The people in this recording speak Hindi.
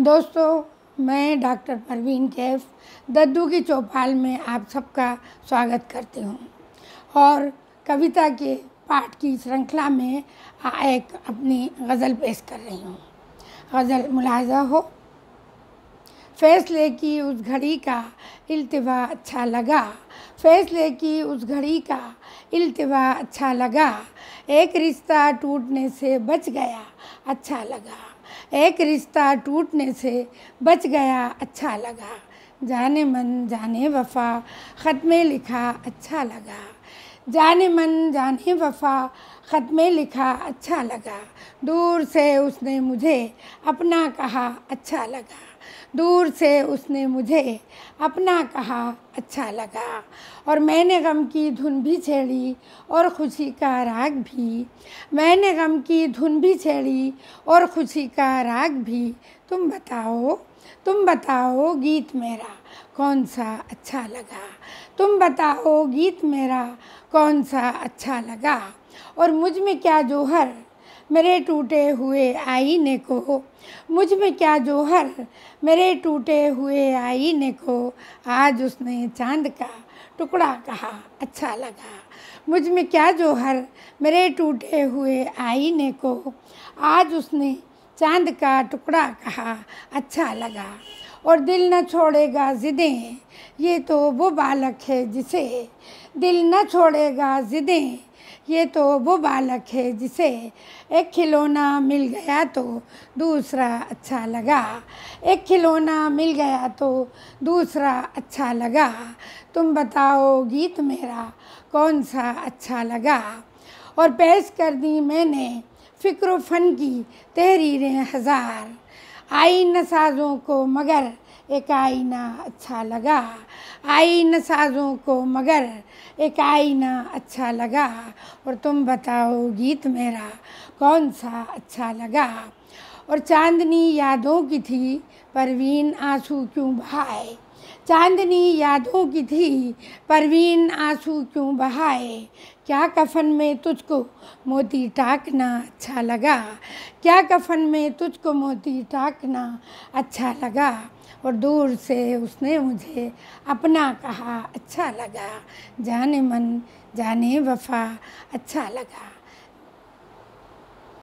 दोस्तों मैं डॉक्टर परवीन कैफ दद्दू की चौपाल में आप सबका स्वागत करती हूँ और कविता के पाठ की श्रृंखला में एक अपनी गज़ल पेश कर रही हूँ गज़ल मुलाजा हो फैसले की उस घड़ी का अल्तवा अच्छा लगा फैसले की उस घड़ी का अल्तवा अच्छा लगा एक रिश्ता टूटने से बच गया अच्छा लगा एक रिश्ता टूटने से बच गया अच्छा लगा जाने मन जाने वफा ख़त में लिखा अच्छा लगा जाने मन जाने वफा ख़त में लिखा अच्छा लगा दूर से उसने मुझे अपना कहा अच्छा लगा दूर से उसने मुझे अपना कहा अच्छा लगा और मैंने गम की धुन भी छेड़ी और खुशी का राग भी मैंने गम की धुन भी छेड़ी और खुशी का राग भी तुम बताओ तुम बताओ गीत मेरा कौन सा अच्छा लगा तुम बताओ गीत मेरा कौन सा अच्छा लगा और मुझ में क्या जोहर मेरे टूटे हुए आईने को मुझ में क्या जोहर मेरे टूटे हुए आईने को आज उसने चांद का टुकड़ा कहा अच्छा लगा मुझ में क्या जोहर मेरे टूटे हुए आईने को आज उसने चांद का टुकड़ा कहा अच्छा लगा और दिल न छोड़ेगा ज़िदें ये तो वो बालक है जिसे दिल न छोड़ेगा ज़िदें ये तो वो बालक है जिसे एक खिलौना मिल गया तो दूसरा अच्छा लगा एक खिलौना मिल गया तो दूसरा अच्छा लगा तुम बताओ गीत मेरा कौन सा अच्छा लगा और पेश कर दी मैंने फ़िक्र फ़न की तहरीरें हज़ार आई न साजों को मगर एक आईना अच्छा लगा आई न साजों को मगर एक आईना अच्छा लगा और तुम बताओ गीत मेरा कौन सा अच्छा लगा और चांदनी यादों की थी परवीन आंसू क्यों बहाए चांदनी यादों की थी परवीन आंसू क्यों बहाए क्या कफन में तुझको मोती टाकना अच्छा लगा क्या कफन में तुझको मोती टाकना अच्छा लगा और दूर से उसने मुझे अपना कहा अच्छा लगा जाने मन जाने वफा अच्छा लगा